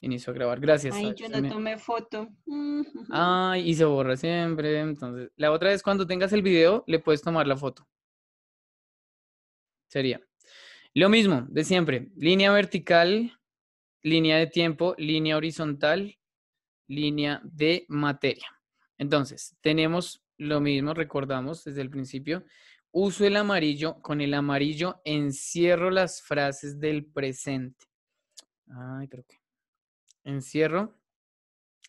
Inicio a grabar, gracias. Ay, yo no tomé foto. Ay, y se borra siempre. Entonces, la otra vez cuando tengas el video, le puedes tomar la foto. Sería. Lo mismo, de siempre. Línea vertical, línea de tiempo, línea horizontal, línea de materia. Entonces, tenemos lo mismo, recordamos desde el principio. Uso el amarillo, con el amarillo encierro las frases del presente. Ay, creo que encierro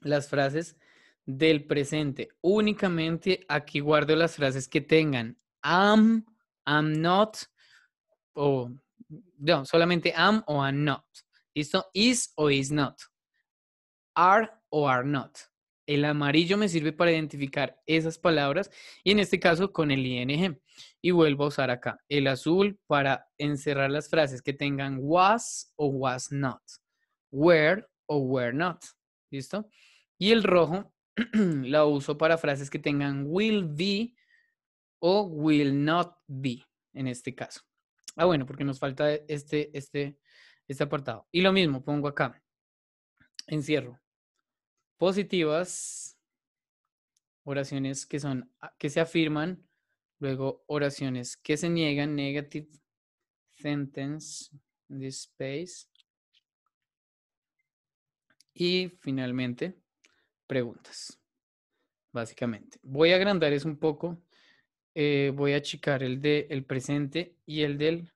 las frases del presente. Únicamente aquí guardo las frases que tengan am, am not o no, solamente am o am not. ¿Listo? Is o is not. Are o are not. El amarillo me sirve para identificar esas palabras y en este caso con el ing. Y vuelvo a usar acá el azul para encerrar las frases que tengan was o was not, where o were not. ¿Listo? Y el rojo la uso para frases que tengan will be o will not be en este caso. Ah, bueno, porque nos falta este, este, este apartado. Y lo mismo, pongo acá. Encierro. Positivas, oraciones que son, ah, que se afirman, luego oraciones que se niegan, negative sentence, this space, y finalmente, preguntas. Básicamente, voy a agrandar eso un poco. Eh, voy a achicar el del el presente y el del,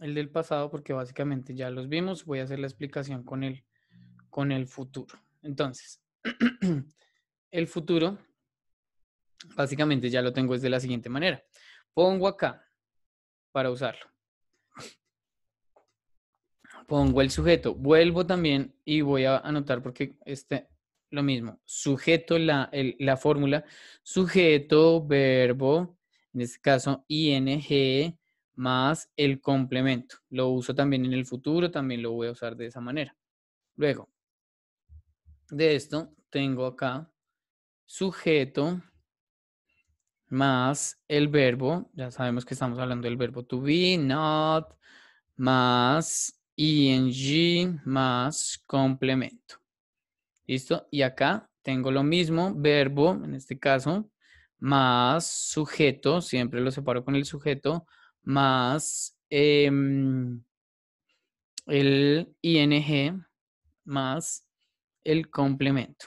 el del pasado porque básicamente ya los vimos. Voy a hacer la explicación con el, con el futuro. Entonces, el futuro básicamente ya lo tengo es de la siguiente manera. Pongo acá para usarlo pongo el sujeto, vuelvo también y voy a anotar porque este, lo mismo, sujeto, la, la fórmula, sujeto, verbo, en este caso ing, más el complemento. Lo uso también en el futuro, también lo voy a usar de esa manera. Luego, de esto tengo acá sujeto más el verbo, ya sabemos que estamos hablando del verbo to be, not, más ing más complemento. ¿Listo? Y acá tengo lo mismo, verbo, en este caso, más sujeto, siempre lo separo con el sujeto, más em, el ing, más el complemento.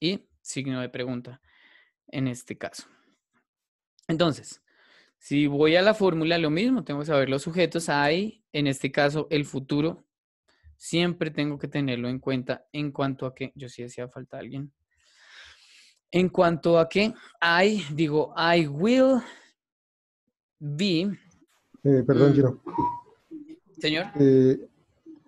Y signo de pregunta en este caso. Entonces, si voy a la fórmula, lo mismo, tengo que saber los sujetos. Hay, en este caso, el futuro. Siempre tengo que tenerlo en cuenta en cuanto a que, yo sí decía falta alguien. En cuanto a que hay, digo, I will be. Eh, perdón, mm, Giro. Señor. Eh,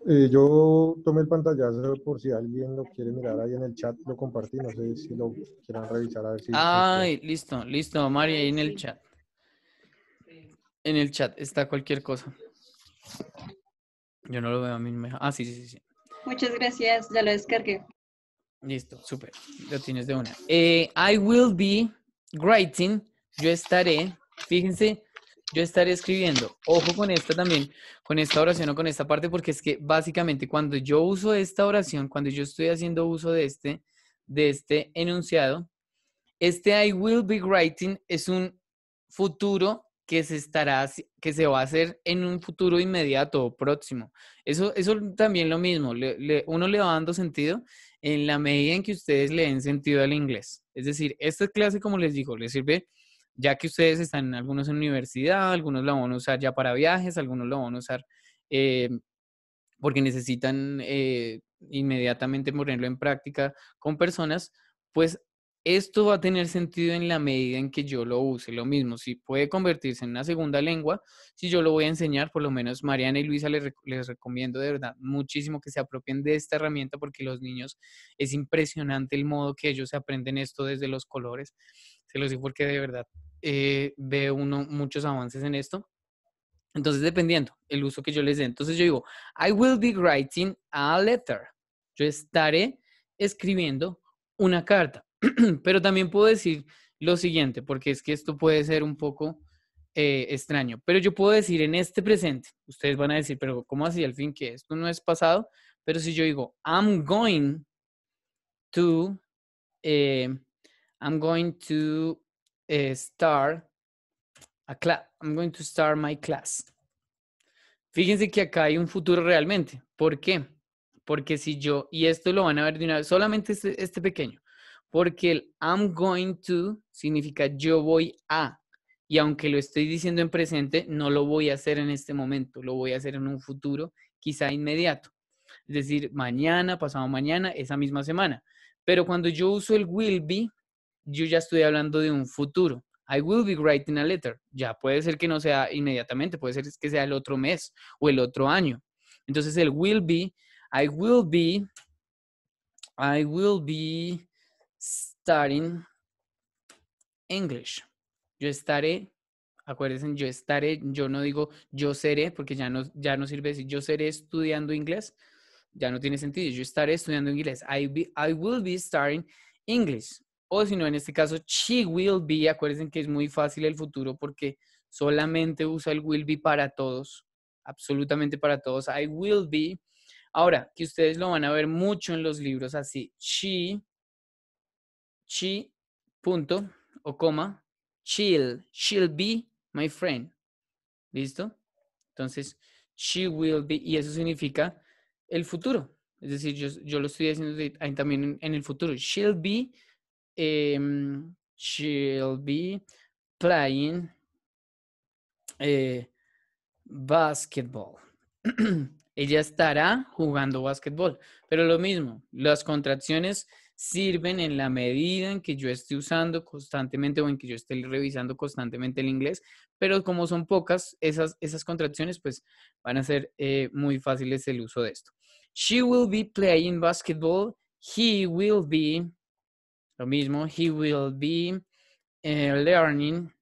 eh, yo tomé el pantallazo por si alguien lo quiere mirar ahí en el chat, lo compartí, no sé si lo quieran revisar a ver si. Ay, listo, listo, María, ahí en el chat. En el chat está cualquier cosa. Yo no lo veo a mí. Ah, sí, sí, sí. Muchas gracias, ya lo descargué. Listo, súper. Lo tienes de una. Eh, I will be writing. Yo estaré, fíjense, yo estaré escribiendo. Ojo con esta también, con esta oración o con esta parte, porque es que básicamente cuando yo uso esta oración, cuando yo estoy haciendo uso de este, de este enunciado, este I will be writing es un futuro que se estará, que se va a hacer en un futuro inmediato o próximo. Eso, eso también lo mismo, uno le va dando sentido en la medida en que ustedes le den sentido al inglés. Es decir, esta clase, como les digo, les sirve ya que ustedes están algunos en universidad, algunos la van a usar ya para viajes, algunos lo van a usar eh, porque necesitan eh, inmediatamente ponerlo en práctica con personas, pues esto va a tener sentido en la medida en que yo lo use. Lo mismo, si puede convertirse en una segunda lengua, si yo lo voy a enseñar, por lo menos Mariana y Luisa les, recomiendo de verdad muchísimo que se apropien de esta herramienta porque los niños es impresionante el modo que ellos aprenden esto desde los colores. Se los digo porque de verdad eh, veo uno muchos avances en esto. Entonces, dependiendo el uso que yo les dé. Entonces, yo digo, I will be writing a letter. Yo estaré escribiendo una carta. Pero también puedo decir lo siguiente, porque es que esto puede ser un poco eh, extraño. Pero yo puedo decir en este presente, ustedes van a decir, pero ¿cómo así? Al fin que esto no es pasado. Pero si yo digo, I'm going to, eh, I'm going to eh, start a class, I'm going to start my class. Fíjense que acá hay un futuro realmente. ¿Por qué? Porque si yo, y esto lo van a ver de una vez, solamente este, este pequeño porque el I'm going to significa yo voy a. Y aunque lo estoy diciendo en presente, no lo voy a hacer en este momento, lo voy a hacer en un futuro, quizá inmediato. Es decir, mañana, pasado mañana, esa misma semana. Pero cuando yo uso el will be, yo ya estoy hablando de un futuro. I will be writing a letter. Ya puede ser que no sea inmediatamente, puede ser que sea el otro mes o el otro año. Entonces el will be, I will be, I will be starting English. Yo estaré, acuérdense, yo estaré, yo no digo yo seré, porque ya no, ya no sirve decir yo seré estudiando inglés, ya no tiene sentido. Yo estaré estudiando inglés. I, will be starting English. O si no, en este caso, she will be. Acuérdense que es muy fácil el futuro porque solamente usa el will be para todos, absolutamente para todos. I will be. Ahora, que ustedes lo van a ver mucho en los libros así. She She, punto, o coma, she'll, she'll be my friend. ¿Listo? Entonces, she will be, y eso significa el futuro. Es decir, yo, lo estoy haciendo ahí también en, el futuro. She'll be, em, she'll be playing eh, basketball. Ella estará jugando básquetbol. Pero lo mismo, las contracciones sirven en la medida en que yo esté usando constantemente o en que yo esté revisando constantemente el inglés, pero como son pocas esas, esas contracciones, pues van a ser eh, muy fáciles el uso de esto. She will be playing basketball. He will be, lo mismo, he will be eh, learning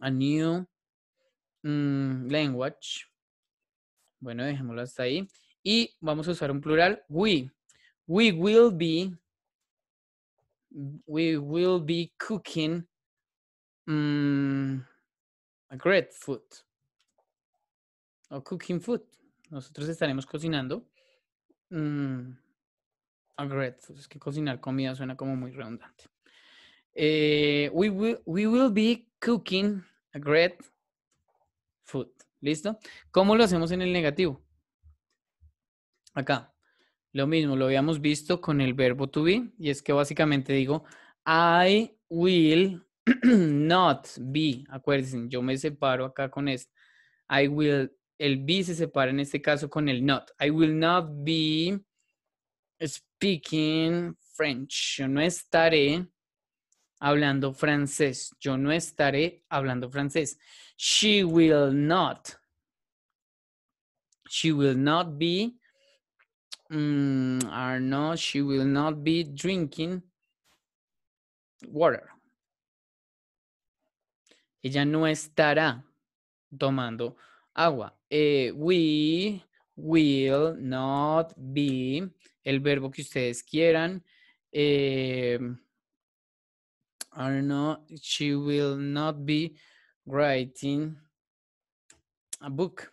a new mm, language. Bueno, dejémoslo hasta ahí. Y vamos a usar un plural, we we will be we will be cooking mm, a great food o cooking food nosotros estaremos cocinando mm, a great food es que cocinar comida suena como muy redundante eh, we, will, we will be cooking a great food listo cómo lo hacemos en el negativo acá lo mismo, lo habíamos visto con el verbo to be, y es que básicamente digo, I will not be. Acuérdense, yo me separo acá con esto. I will, el be se separa en este caso con el not. I will not be speaking French. Yo no estaré hablando francés. Yo no estaré hablando francés. She will not. She will not be mm, are she will not be drinking water. Ella no estará tomando agua. Eh, we will not be, el verbo que ustedes quieran. Eh, are she will not be writing a book.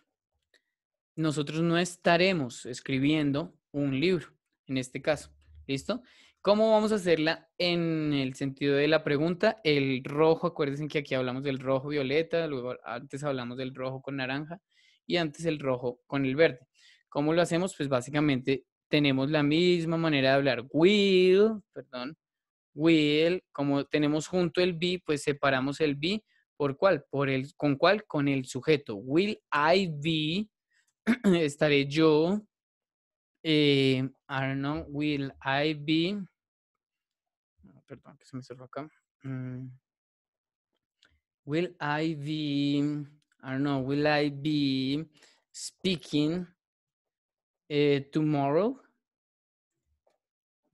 Nosotros no estaremos escribiendo un libro, en este caso. ¿Listo? ¿Cómo vamos a hacerla en el sentido de la pregunta? El rojo, acuérdense que aquí hablamos del rojo violeta, luego antes hablamos del rojo con naranja y antes el rojo con el verde. ¿Cómo lo hacemos? Pues básicamente tenemos la misma manera de hablar will, perdón, will, como tenemos junto el be, pues separamos el be por cuál, por el con cuál, con el sujeto. Will I be estaré yo I don't know, will I be. Ah, perdón, que se me cerró acá. Mm. Will I be. I don't know, will I be speaking eh, tomorrow?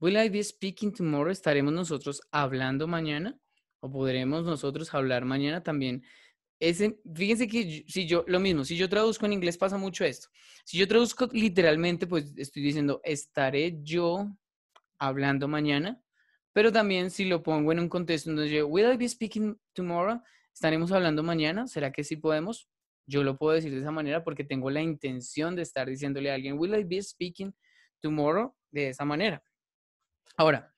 Will I be speaking tomorrow? ¿Estaremos nosotros hablando mañana? ¿O podremos nosotros hablar mañana también? Ese, fíjense que si yo, lo mismo, si yo traduzco en inglés pasa mucho esto. Si yo traduzco literalmente, pues estoy diciendo, estaré yo hablando mañana, pero también si lo pongo en un contexto donde yo, will I be speaking tomorrow? ¿Estaremos hablando mañana? ¿Será que sí podemos? Yo lo puedo decir de esa manera porque tengo la intención de estar diciéndole a alguien, will I be speaking tomorrow? De esa manera. Ahora,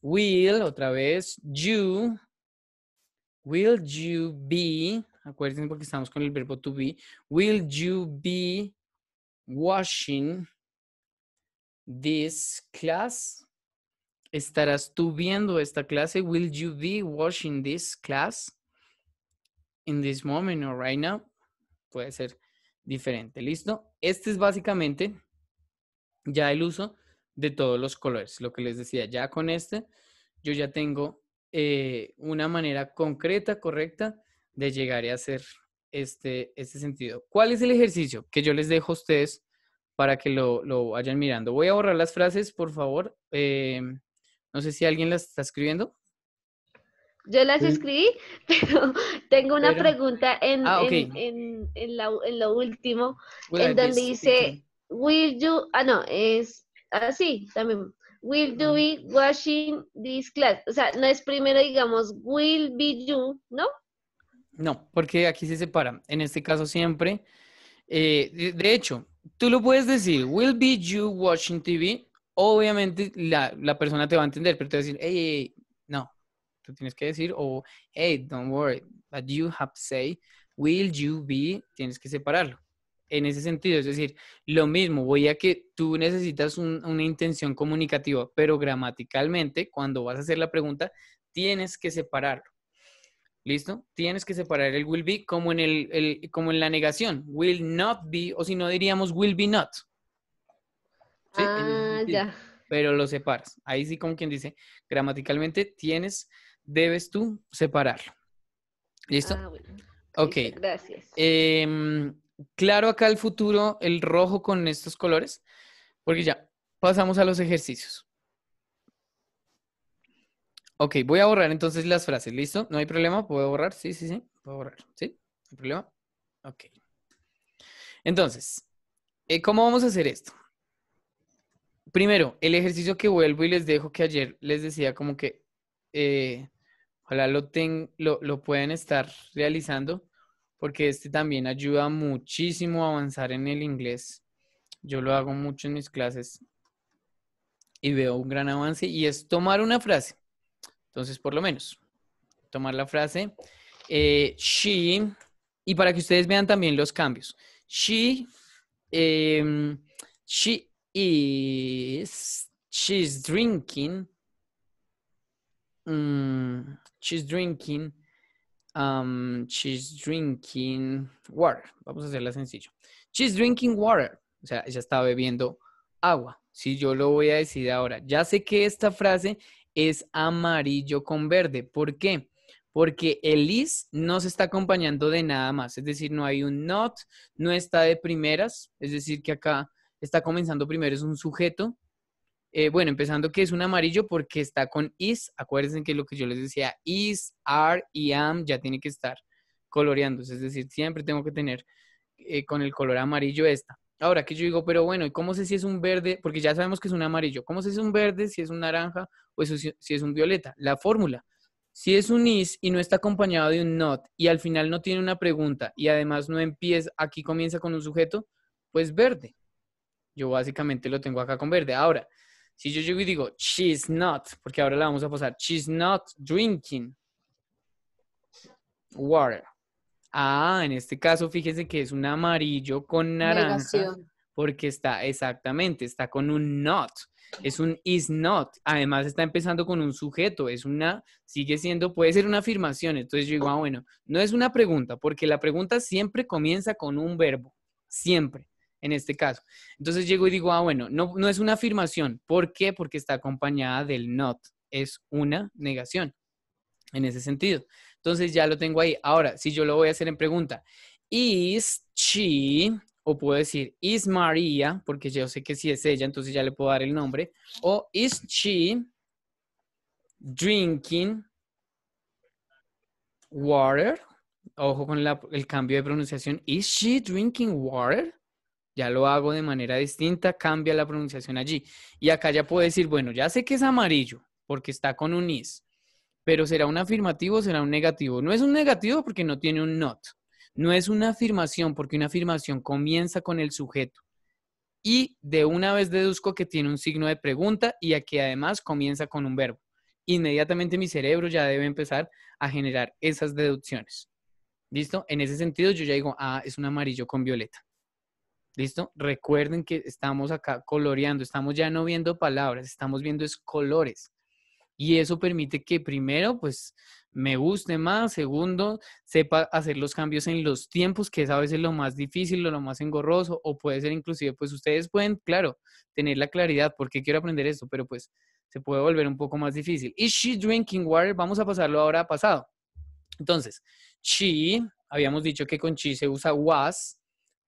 will, otra vez, you, will you be acuérdense porque estamos con el verbo to be. Will you be washing this class? ¿Estarás tú viendo esta clase? Will you be washing this class in this moment or right now? Puede ser diferente, ¿listo? Este es básicamente ya el uso de todos los colores. Lo que les decía, ya con este yo ya tengo eh, una manera concreta, correcta de llegar a hacer este, este sentido. ¿Cuál es el ejercicio que yo les dejo a ustedes para que lo, vayan mirando? Voy a borrar las frases, por favor. Em, no sé si alguien las está escribiendo. Yo las escribí, pero tengo una pregunta en, ah, en, lo último, en donde dice, will you, ah, no, es así también, will you ah. be washing this class? O sea, no es primero, digamos, will be you, ¿no? No, porque aquí se separa. En este caso siempre. Eh, de hecho, tú lo puedes decir, will be you watching TV. Obviamente la, persona te va a entender, pero te va a decir, hey, no, tú tienes que decir, o hey, don't worry, but you have to say, will you be, tienes que separarlo. En ese sentido, es decir, lo mismo, voy a que tú necesitas una intención comunicativa, pero gramaticalmente, cuando vas a hacer la pregunta, tienes que separarlo. ¿Listo? Tienes que separar el will be como en, el, como en la negación. Will not be, o si no diríamos will be not. Ah, ya. Pero lo separas. Ahí sí, como quien dice, gramaticalmente tienes, debes tú separarlo. ¿Listo? Ah, ok. Gracias. Em, claro acá el futuro, el rojo con estos colores, porque ya pasamos a los ejercicios. Ok, voy a borrar entonces las frases, ¿listo? ¿No hay problema? ¿Puedo borrar? Sí, sí, sí. ¿Puedo borrar? ¿Sí? ¿No hay problema? Ok. Entonces, eh, ¿cómo vamos a hacer esto? Primero, el ejercicio que vuelvo y les dejo que ayer les decía como que eh, ojalá lo, ten, lo, lo estar realizando porque este también ayuda muchísimo a avanzar en el inglés. Yo lo hago mucho en mis clases y veo un gran avance y es tomar una frase entonces, por lo menos, tomar la frase. Eh, she, y para que ustedes vean también los cambios. She, em, she is, she's drinking, mm, she's drinking, um, she's drinking water. Vamos a hacerla sencillo. She's drinking water. O sea, ella está bebiendo agua. Si yo lo voy a decir ahora, ya sé que esta frase es amarillo con verde. ¿Por qué? Porque el is no se está acompañando de nada más, es decir, no hay un not, no está de primeras, es decir, que acá está comenzando primero, es un sujeto. Eh, bueno, empezando que es un amarillo porque está con is, acuérdense que lo que yo les decía, is, are y am ya tiene que estar coloreándose, es decir, siempre tengo que tener eh, con el color amarillo esta. Ahora que yo digo, pero bueno, ¿y cómo sé si es un verde? Porque ya sabemos que es un amarillo. ¿Cómo sé si es un verde, si es un naranja o si, es un violeta? La fórmula. Si es un is y no está acompañado de un not y al final no tiene una pregunta y además no empieza, aquí comienza con un sujeto, pues verde. Yo básicamente lo tengo acá con verde. Ahora, si yo llego y digo, she's not, porque ahora la vamos a pasar, she's not drinking water. Ah, en este caso, fíjese que es un amarillo con naranja. Porque está, exactamente, está con un not. Es un is not. Además, está empezando con un sujeto. Es una, sigue siendo, puede ser una afirmación. Entonces yo digo, ah, bueno, no es una pregunta, porque la pregunta siempre comienza con un verbo. Siempre en este caso. Entonces llego y digo, ah, bueno, no, no es una afirmación. ¿Por qué? Porque está acompañada del not. Es una negación en ese sentido. Entonces ya lo tengo ahí. Ahora, si yo lo voy a hacer en pregunta, is she, o puedo decir is María, porque yo sé que sí es ella, entonces ya le puedo dar el nombre, o is she drinking water? Ojo con el cambio de pronunciación. Is she drinking water? ya lo hago de manera distinta, cambia la pronunciación allí. Y acá ya puedo decir, bueno, ya sé que es amarillo porque está con un is pero será un afirmativo o será un negativo. No es un negativo porque no tiene un not. No es una afirmación porque una afirmación comienza con el sujeto. Y de una vez deduzco que tiene un signo de pregunta y que además comienza con un verbo. Inmediatamente mi cerebro ya debe empezar a generar esas deducciones. ¿Listo? En ese sentido yo ya digo, ah, es un amarillo con violeta. ¿Listo? Recuerden que estamos acá coloreando, estamos ya no viendo palabras, estamos viendo es colores. Y eso permite que primero, pues, me guste más, segundo, sepa hacer los cambios en los tiempos, que es a veces lo más difícil o lo más engorroso, o puede ser inclusive, pues ustedes pueden, claro, tener la claridad, porque quiero aprender esto, pero pues se puede volver un poco más difícil. Is she drinking water? Vamos a pasarlo ahora a pasado. Entonces, she, habíamos dicho que con she se usa was,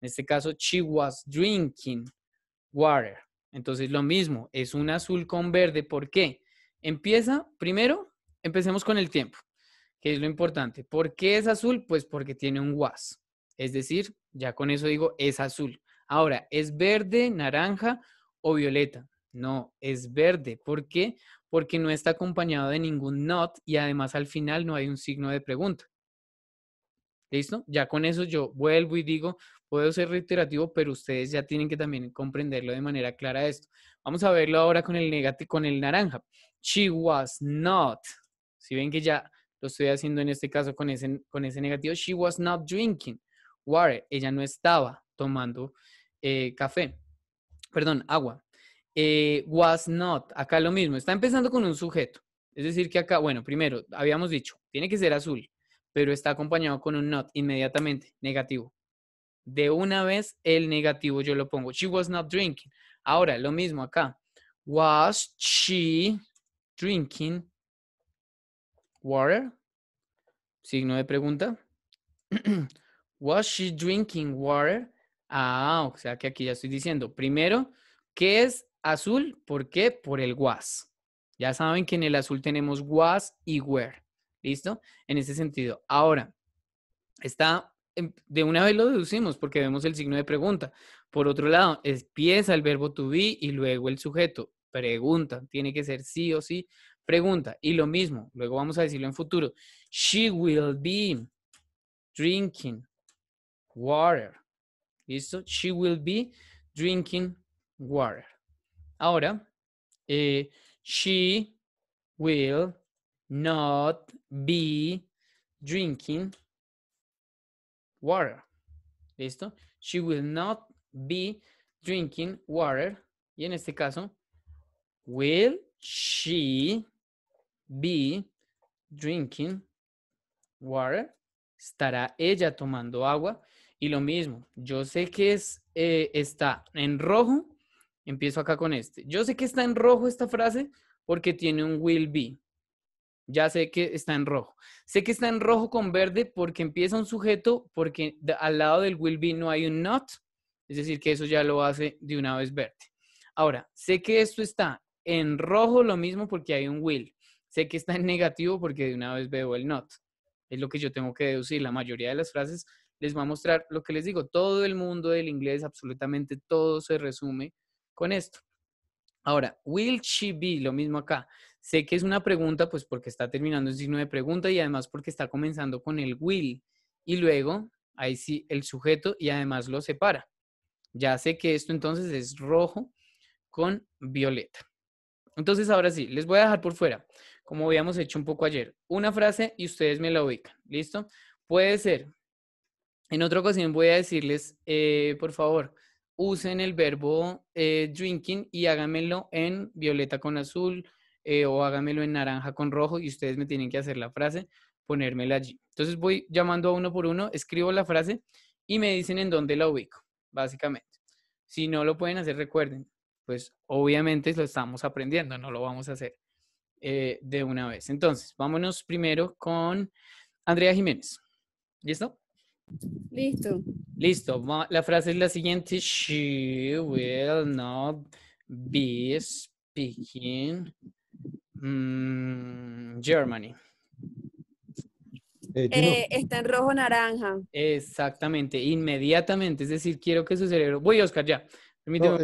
en este caso, she was drinking water. Entonces, lo mismo, es un azul con verde, ¿por qué? Empieza primero, empecemos con el tiempo, que es lo importante. ¿Por qué es azul? Pues porque tiene un was. Es decir, ya con eso digo, es azul. Ahora, ¿es verde, naranja o violeta? No, es verde. ¿Por qué? Porque no está acompañado de ningún not y además al final no hay un signo de pregunta. ¿Listo? Ya con eso yo vuelvo y digo, puedo ser reiterativo, pero ustedes ya tienen que también comprenderlo de manera clara esto. Vamos a verlo ahora con el negativo, con el naranja. She was not. Si ven que ya lo estoy haciendo en este caso con ese, con ese negativo. She was not drinking water. Ella no estaba tomando eh, café. Perdón, agua. Eh, was not. Acá lo mismo. Está empezando con un sujeto. Es decir, que acá, bueno, primero, habíamos dicho, tiene que ser azul, pero está acompañado con un not inmediatamente, negativo. De una vez el negativo yo lo pongo. She was not drinking. Ahora, lo mismo acá. Was she drinking water? Signo de pregunta. Was she drinking water? Ah, o sea que aquí ya estoy diciendo, primero, ¿qué es azul? ¿Por qué? Por el was. Ya saben que en el azul tenemos was y were. ¿Listo? En ese sentido. Ahora, está, de una vez lo deducimos porque vemos el signo de pregunta. Por otro lado, empieza el verbo to be y luego el sujeto. Pregunta, tiene que ser sí o sí. Pregunta, y lo mismo, luego vamos a decirlo en futuro. She will be drinking water. ¿Listo? She will be drinking water. Ahora, eh, she will not be drinking water. ¿Listo? She will not be drinking water. Y en este caso, will she be drinking water? ¿Estará ella tomando agua? Y lo mismo, yo sé que es, eh, está en rojo, empiezo acá con este. Yo sé que está en rojo esta frase porque tiene un will be. Ya sé que está en rojo. Sé que está en rojo con verde porque empieza un sujeto, porque al lado del will be no hay un not, es decir, que eso ya lo hace de una vez verde. Ahora, sé que esto está en rojo lo mismo porque hay un will. Sé que está en negativo porque de una vez veo el not. Es lo que yo tengo que deducir. La mayoría de las frases les va a mostrar lo que les digo. Todo el mundo del inglés, absolutamente todo se resume con esto. Ahora, will she be, lo mismo acá. Sé que es una pregunta, pues porque está terminando en signo de pregunta y además porque está comenzando con el will. Y luego, ahí sí, el sujeto y además lo separa. Ya sé que esto entonces es rojo con violeta. Entonces, ahora sí, les voy a dejar por fuera, como habíamos hecho un poco ayer, una frase y ustedes me la ubican. ¿Listo? Puede ser. En otra ocasión voy a decirles, eh, por favor, usen el verbo eh, drinking y hágamelo en violeta con azul eh, o hágamelo en naranja con rojo y ustedes me tienen que hacer la frase, ponérmela allí. Entonces voy llamando a uno por uno, escribo la frase y me dicen en dónde la ubico básicamente. Si no lo pueden hacer, recuerden, pues obviamente lo estamos aprendiendo, no lo vamos a hacer eh, de una vez. Entonces, vámonos primero con Andrea Jiménez. ¿Listo? Listo. Listo. La frase es la siguiente. She will not be speaking mm, Germany. Eh, eh, está en rojo naranja. Exactamente, inmediatamente. Es decir, quiero que su cerebro. Voy, Oscar, ya.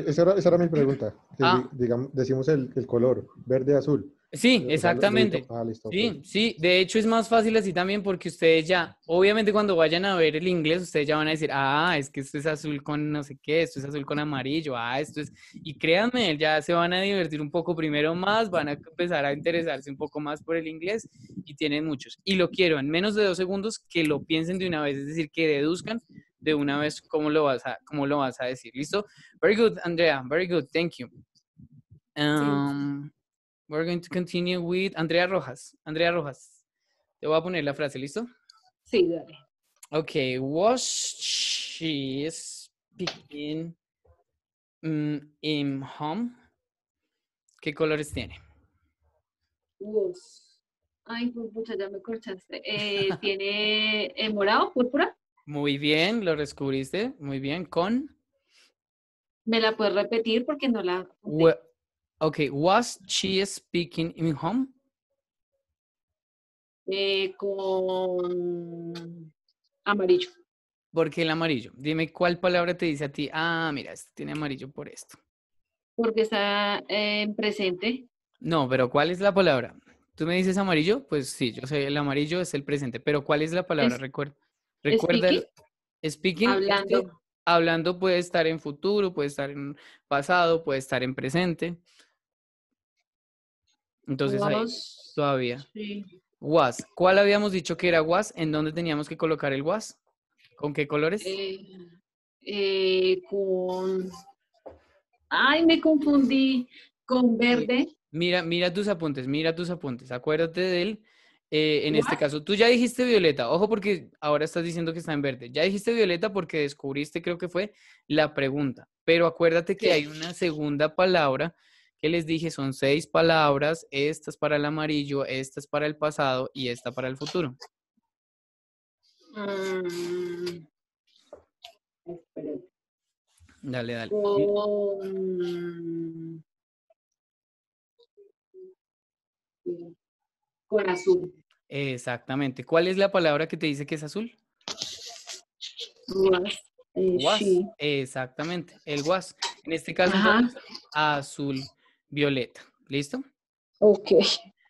esa, era, mi pregunta. Ah. Digamos, decimos el, el color, verde, azul. Sí, exactamente. Ah, sí, sí, de hecho es más fácil así también porque ustedes ya, obviamente cuando vayan a ver el inglés, ustedes ya van a decir, ah, es que esto es azul con no sé qué, esto es azul con amarillo, ah, esto es... Y créanme, ya se van a divertir un poco primero más, van a empezar a interesarse un poco más por el inglés y tienen muchos. Y lo quiero en menos de dos segundos que lo piensen de una vez, es decir, que deduzcan de una vez cómo lo vas a, cómo lo vas a decir, ¿listo? Very good, Andrea, very good, thank you. Um, We're going to continue with Andrea Rojas. Andrea Rojas. Te voy a poner la frase, ¿listo? Sí, dale. Ok, was she speaking mm, in home? ¿Qué colores tiene? Was. Ay, pucha, ya me cortaste. Eh, ¿Tiene eh, morado, púrpura? Muy bien, lo descubriste. Muy bien, con. ¿Me la puedes repetir porque no la. Okay, was she speaking in home? Eh, con amarillo. ¿Por qué el amarillo? Dime cuál palabra te dice a ti, ah, mira, este tiene amarillo por esto. Porque está eh, en presente. No, pero ¿cuál es la palabra? Tú me dices amarillo, pues sí, yo sé, el amarillo es el presente, pero ¿cuál es la palabra? recuerda, recuerda speaking, hablando. hablando puede estar en futuro, puede estar en pasado, puede estar en presente. Entonces todavía. Sí. Was. ¿Cuál habíamos dicho que era was? ¿En dónde teníamos que colocar el was? ¿Con qué colores? Eh, eh, con... Ay, me confundí. Con verde. Mira, mira tus apuntes, mira tus apuntes. Acuérdate de Eh, en este caso, tú ya dijiste violeta, ojo porque ahora estás diciendo que está en verde. Ya dijiste violeta porque descubriste, creo que fue la pregunta, pero acuérdate que hay una segunda palabra ¿Qué les dije son seis palabras, estas para el amarillo, estas para el pasado y esta para el futuro. Mm. Dale, dale. Con... azul. Exactamente. ¿Cuál es la palabra que te dice que es azul? Guas. Eh, Exactamente, el guas. En este caso, azul violeta. ¿Listo? Ok.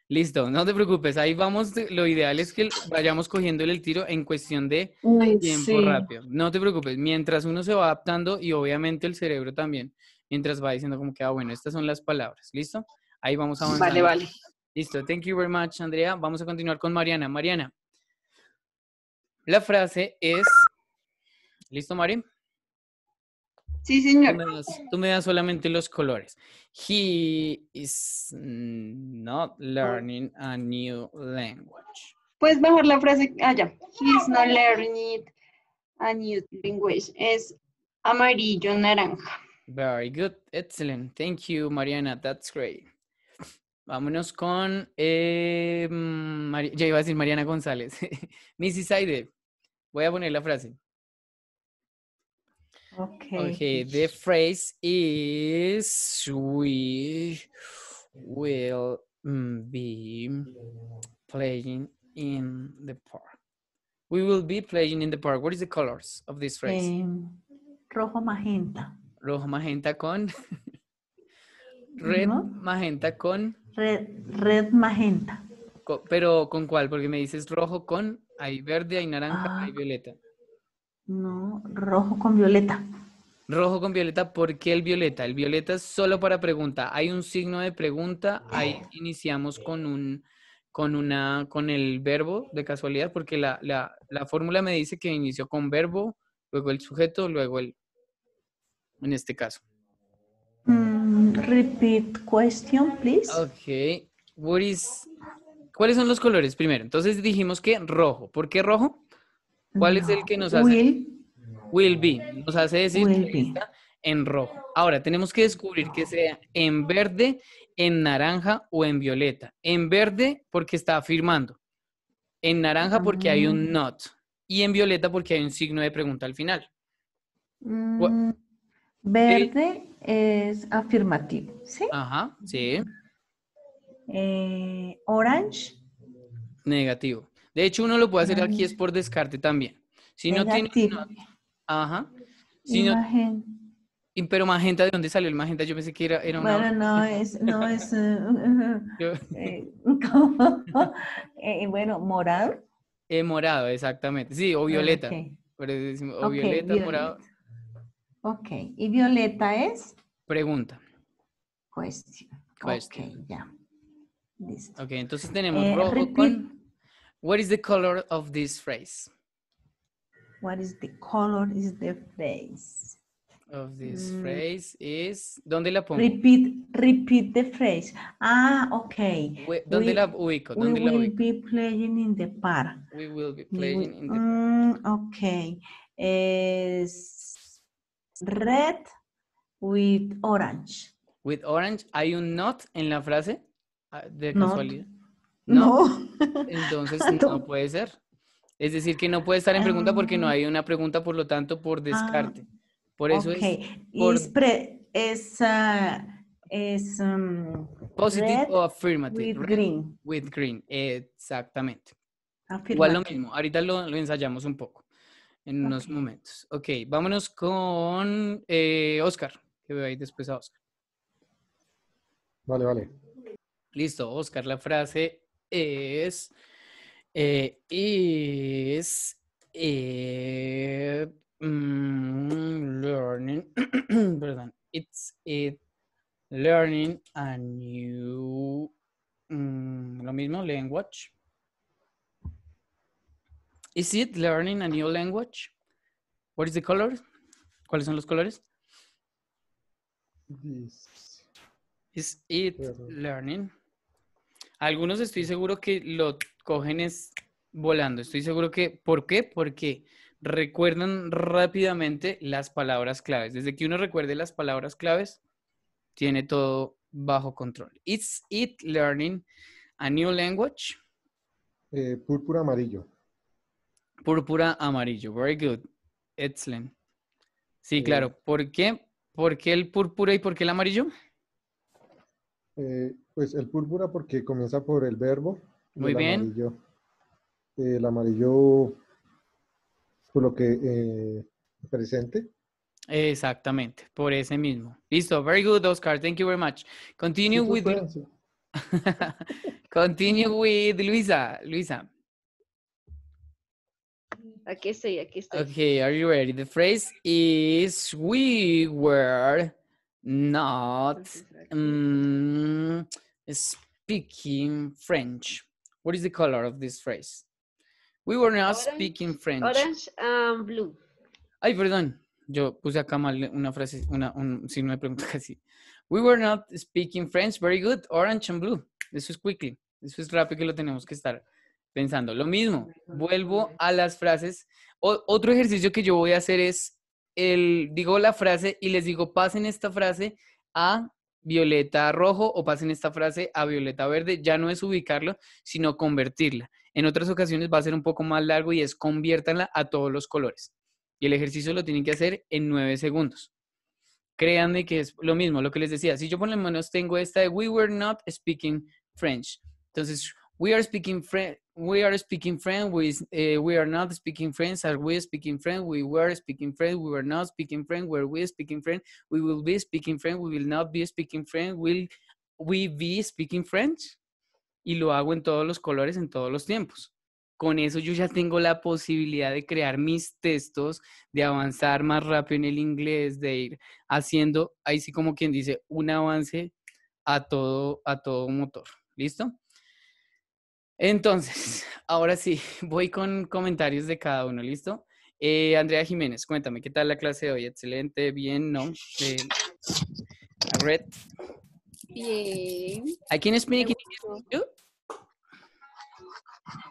Listo, no te preocupes, ahí vamos, lo ideal es que vayamos cogiéndole el tiro en cuestión de tiempo rápido. No te preocupes, mientras uno se va adaptando y obviamente el cerebro también, mientras va diciendo como que, ah, bueno, estas son las palabras, ¿listo? Ahí vamos avanzar. Vale, vale. Listo, thank you very much, Andrea. Vamos a continuar con Mariana. Mariana, la frase es, ¿listo, Mari? Sí, señor. Tú me, das, solamente los colores. He is not learning a new language. Pues mejor la frase, ah, ya. He is not learning a new language. Es amarillo, naranja. Very good. Excellent. Thank you, Mariana. That's great. Vámonos con, eh, mm, ya iba a decir Mariana González. Mrs. Aide Voy a poner la frase. Okay. Okay, the phrase is we will mm, be playing in the park. We will be playing in the park. What is the colors of this phrase? Eh, rojo magenta. Rojo magenta con red magenta con red, magenta. pero con cuál? Porque me dices rojo con hay verde, hay naranja, hay ah. violeta. No, rojo con violeta. Rojo con violeta, ¿por qué el violeta? El violeta es solo para pregunta. Hay un signo de pregunta, ahí iniciamos con un con una con el verbo de casualidad, porque la, fórmula me dice que inició con verbo, luego el sujeto, luego el en este caso. Mm, repeat question, please. Ok. What is, ¿Cuáles son los colores primero? Entonces dijimos que rojo. ¿Por qué rojo? ¿Cuál es el que nos hace? Will. be. Nos hace decir que en rojo. Ahora, tenemos que descubrir que sea en verde, en naranja o en violeta. En verde porque está afirmando. En naranja porque hay un mm. not. Y en violeta porque hay un signo de pregunta al final. Mm. verde es afirmativo, ¿sí? Ajá, sí. Eh, orange. Negativo. De hecho, uno lo puede hacer aquí es por descarte también. Si no tiene... Ajá. Si Pero Magenta, ¿de dónde salió el Magenta? Yo pensé que era, era Bueno, no, es... No es eh, eh, eh, bueno, morado. morado, exactamente. Sí, o violeta. o violeta, morado. Ok, ¿y violeta es? Pregunta. Cuestión. Ok, ya. Listo. Ok, entonces tenemos rojo con... What is the color of this phrase? What is the color is the phrase? Of this mm. phrase is ¿Dónde la pongo? Repeat repeat the phrase. Ah, okay. We, ¿Dónde we, la ubico? ¿Dónde we la will ubico? be playing in the park. We will be playing in the park. Mm, okay. Is red with orange. With orange, hay un not en la frase ah, de not. casualidad. No. Entonces no puede ser. Es decir, que no puede estar en pregunta porque no ah. hay una pregunta, por lo tanto, por ah, descarte. Por eso es. Por... Y es, ah, um, positive o affirmative. With green. With green, exactamente. Igual lo mismo. Ahorita lo, ensayamos un poco en unos momentos. Ok, vámonos con eh, Oscar, que veo ahí después a Oscar. Vale, vale. Listo, Oscar, la frase is, it is, it, mm, learning, pardon, it's it learning a new, mm, lo mismo, language. Is it learning a new language? What is the color? ¿Cuáles son los colores? This. Is it learning Algunos estoy seguro que lo cogen es volando. Estoy seguro que, ¿por qué? Porque recuerdan rápidamente las palabras claves. Desde que uno recuerde las palabras claves, tiene todo bajo control. It's it learning a new language. Eh, púrpura amarillo. Púrpura amarillo. Very good. Excelente. Sí, eh, claro. ¿Por qué? ¿Por qué el púrpura y por qué el amarillo? Eh, pues el púrpura porque comienza por el verbo. Muy el bien. Amarillo, eh, el amarillo, por lo que eh, presente. Exactamente, por ese mismo. Listo, very good, Oscar. Thank you very much. Continue with Continue with Luisa. Luisa. Aquí estoy, aquí estoy. Okay, are you ready? The phrase is we were not speaking French. What is the color of this phrase? We were not speaking French. Orange and blue. Ay, perdón. Yo puse acá mal una frase, una, un signo de pregunta casi. We were not speaking French. Very good. Orange and blue. Eso es quickly. Eso es rápido que lo tenemos que estar pensando. Lo mismo. Vuelvo a las frases. otro ejercicio que yo voy a hacer es el, digo la frase y les digo, pasen esta frase a violeta rojo o pasen esta frase a violeta verde, ya no es ubicarlo, sino convertirla. En otras ocasiones va a ser un poco más largo y es conviértanla a todos los colores. Y el ejercicio lo tienen que hacer en nueve segundos. Créanme que es lo mismo, lo que les decía. Si yo por en manos tengo esta de We were not speaking French. Entonces, We are speaking French. We are speaking French. Eh, we, are not speaking French. Are we speaking French? We were speaking French. We were not speaking French. Were we speaking French? We will be speaking French. We will not be speaking French. Will we be speaking French? Y lo hago en todos los colores, en todos los tiempos. Con eso yo ya tengo la posibilidad de crear mis textos, de avanzar más rápido en el inglés, de ir haciendo, ahí sí como quien dice, un avance a todo, a todo motor. ¿Listo? Entonces, ahora sí, voy con comentarios de cada uno, ¿listo? Eh, Andrea Jiménez, cuéntame, ¿qué tal la clase de hoy? Excelente, bien, ¿no? Eh, Red. Bien. ¿A quién es mi?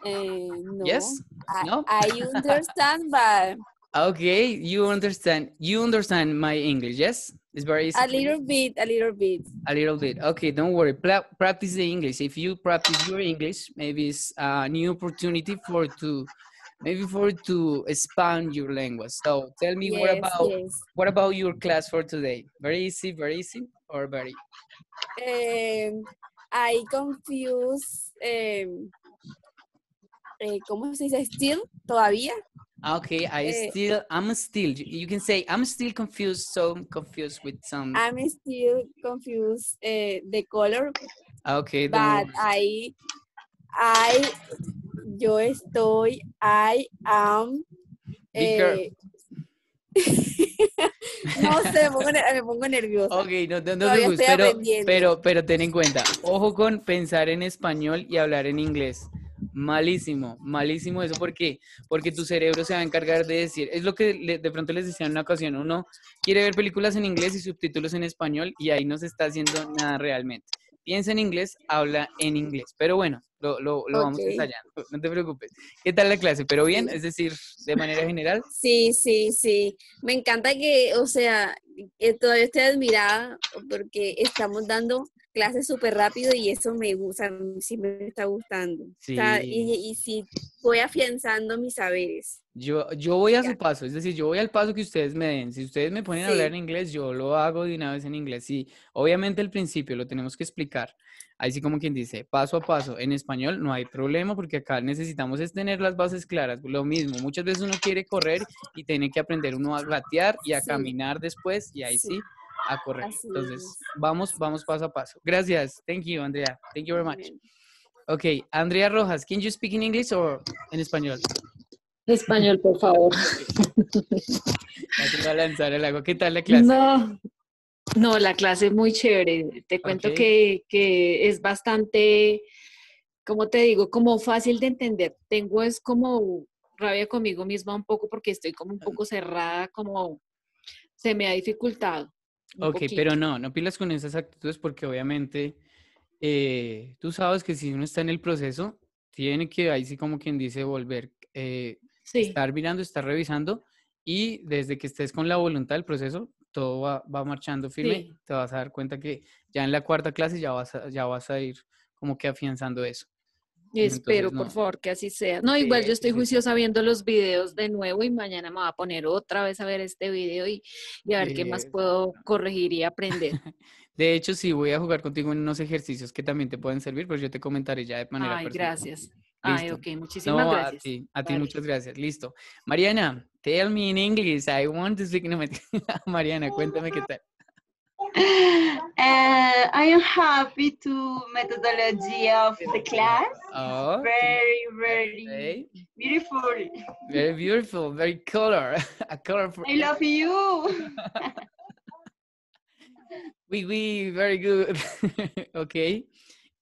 eh, Yes? Ah, I understand, but Okay, you understand. You understand my English, yes? It's very easy. A little bit, a little bit. A little bit. Okay, don't worry. Pla practice the English. If you practice your English, maybe it's a new opportunity for to maybe for to expand your language. So tell me yes, what about yes. what about your class for today? Very easy, very easy, or very? Um, I confuse. Um, eh, ¿Cómo se dice? Still, todavía. Ah, okay, I eh, still, I'm still, you can say, I'm still confused, so confused with some. I'm still confused eh, the color. Ah, okay. But I, I, yo estoy, I am. Eh, no sé, me pongo, me pongo, nerviosa. Ok, no, no, te gusta, pero, pero ten en cuenta, ojo con pensar en español y hablar en inglés. Malísimo, malísimo eso. ¿Por qué? Porque tu cerebro se va a encargar de decir, es lo que de pronto les decía en una ocasión, uno quiere ver películas en inglés y subtítulos en español y ahí no se está haciendo nada realmente. Piensa en inglés, habla en inglés. Pero bueno, lo, lo, lo vamos ensayando, no te preocupes. ¿Qué tal la clase? ¿Pero bien? Es decir, de manera general. Sí, sí, sí. Me encanta que, o sea, eh, todavía estoy admirada porque estamos dando clases súper rápido y eso me gusta, sí me está gustando. y, si voy afianzando mis saberes. Yo, yo voy a su paso, es decir, yo voy al paso que ustedes me den. Si ustedes me ponen a hablar en inglés, yo lo hago de una vez en inglés. Sí, obviamente el principio lo tenemos que explicar. Ahí sí como quien dice, paso a paso. En español no hay problema porque acá necesitamos es tener las bases claras. Lo mismo, muchas veces uno quiere correr y tiene que aprender uno a gatear y a caminar después y ahí sí a ah, correr. Entonces, vamos, vamos paso a paso. Gracias. Thank you, Andrea. Thank you very much. Ok, Andrea Rojas, can you speak in English or en español? Español, por favor. a el agua. ¿Qué tal la clase? No, no, la clase es muy chévere. Te cuento que, que es bastante, como te digo, como fácil de entender. Tengo es como rabia conmigo misma un poco porque estoy como un poco cerrada, como se me ha dificultado. Ok, pero no, no pilas con esas actitudes porque obviamente eh, tú sabes que si uno está en el proceso, tiene que ahí sí como quien dice volver, eh, estar mirando, estar revisando y desde que estés con la voluntad del proceso, todo va, marchando firme, te vas a dar cuenta que ya en la cuarta clase ya vas ya vas a ir como que afianzando eso. Espero, por favor, que así sea. No, igual yo estoy juiciosa viendo los videos de nuevo y mañana me voy a poner otra vez a ver este video y, y a ver qué más puedo corregir y aprender. De hecho, sí, voy a jugar contigo en unos ejercicios que también te pueden servir, pero pues yo te comentaré ya de manera Ay, gracias. Ay, ok, muchísimas gracias. A ti, a ti muchas gracias. Listo. Mariana, tell me in English. I want to speak. English. Mariana, cuéntame qué tal. Eh, I am happy to methodology of the class. Oh, very, very beautiful. Very beautiful, very color, a colorful. I love you. we, we, very good. okay.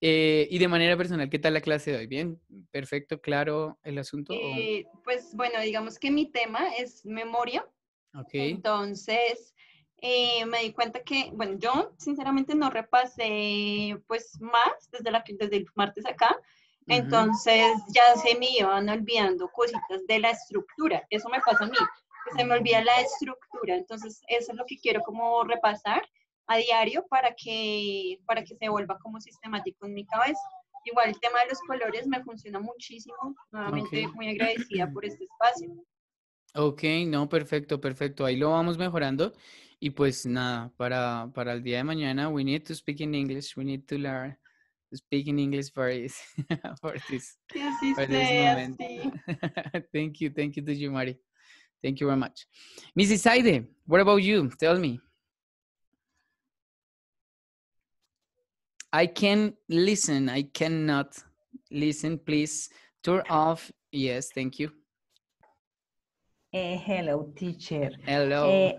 Eh, y de manera personal, ¿qué tal la clase de hoy? ¿Bien? ¿Perfecto? ¿Claro el asunto? Eh, pues bueno, digamos que mi tema es memoria. Ok. Entonces, eh, me di cuenta que, bueno, yo sinceramente no repasé pues más desde, la, desde el martes acá, entonces ya se me iban olvidando cositas de la estructura, eso me pasa a mí, que se me olvida la estructura, entonces eso es lo que quiero como repasar a diario para que, para que se vuelva como sistemático en mi cabeza. Igual el tema de los colores me funciona muchísimo, nuevamente muy agradecida por este espacio. Okay, no, perfecto, perfecto. Ahí lo vamos mejorando. Y pues nada, para, para el día de mañana, we need to speak in English, we need to learn to speak in English for this, for this, thank you, thank you to Mari. Thank you very much. Mrs. Saide, what about you? Tell me. I can listen, I cannot listen. Please turn off. Yes, thank you. Uh, hello, teacher. Hello.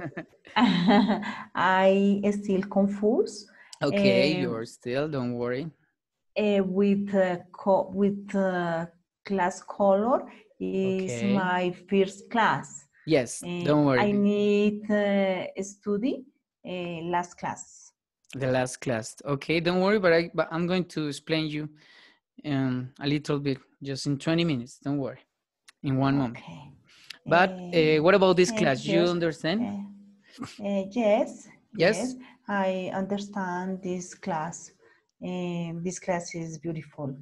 Uh, I still confused. Okay, uh, you're still. Don't worry. with co with class color is okay. my first class. Yes, don't worry. I need study last class. The last class. Okay, don't worry. But I but I'm going to explain you um, a little bit just in 20 minutes. Don't worry. In one okay. moment. But uh, eh, what about this eh, class? Yes. You understand? Eh, yes. yes. Yes. I understand this class. Um, this class is beautiful.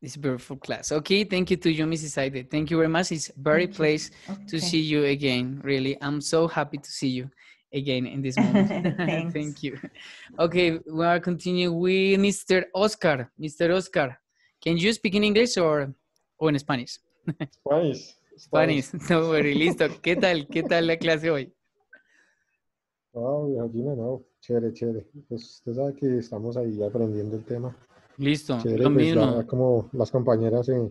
It's beautiful class. Okay, thank you to you, Mrs. Aide. Thank you very much. It's very pleased okay. to see you again. Really, I'm so happy to see you again in this moment. thank you. Okay, we are continuing with Mr. Oscar. Mr. Oscar, can you speak in English or, or in Spanish? Spanish. Spanish. No, y listo. ¿Qué tal? ¿Qué tal la clase hoy? Oh, no, chévere, chévere. Pues usted sabe que estamos ahí aprendiendo el tema. Listo, chévere, pues, como las compañeras se,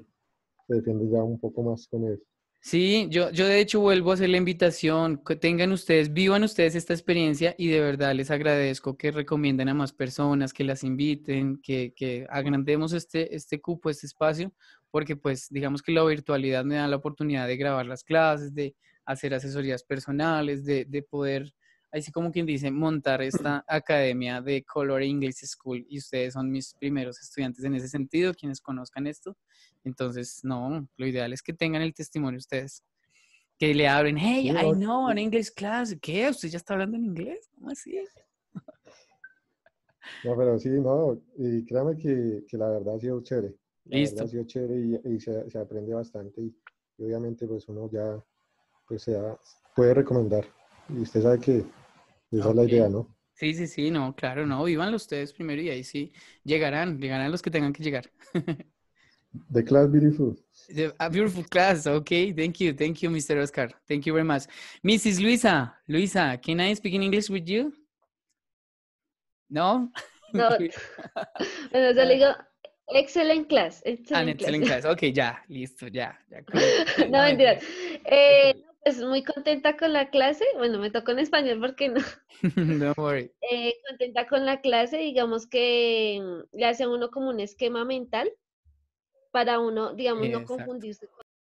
defienden ya un poco más con él. Sí, yo, yo de hecho vuelvo a hacer la invitación, que tengan ustedes, vivan ustedes esta experiencia y de verdad les agradezco que recomienden a más personas, que las inviten, que, que agrandemos este, este cupo, este espacio, porque pues digamos que la virtualidad me da la oportunidad de grabar las clases, de hacer asesorías personales, de, de poder, así como quien dice, montar esta academia de Color English School y ustedes son mis primeros estudiantes en ese sentido, quienes conozcan esto. Entonces, no, lo ideal es que tengan el testimonio ustedes. Que le abren, hey, I know an English class. ¿Qué? ¿Usted ya está hablando en inglés? ¿Cómo así? No, pero sí, no, y créame que, que la verdad ha sido chévere. Listo. y, se, se, aprende bastante y, obviamente pues uno ya pues se puede recomendar. Y usted sabe que esa es la idea, ¿no? Sí, sí, sí, no, claro, no, vívanlo ustedes primero y ahí sí llegarán, llegarán los que tengan que llegar. The class beautiful. a beautiful class. ok, Thank you. Thank you, Mr. Oscar. Thank you very much. Mrs. Luisa. Luisa, can I speak in English with you? No? No. bueno, le digo, Excellent class. Excellent, ah, class. Ok, ya, listo, ya. ya no, no, mentira. Eh, pues muy contenta con la clase. Bueno, me tocó en español porque no. No worry. Eh, contenta con la clase, digamos que mm, le hace a uno como un esquema mental para uno, digamos, no confundirse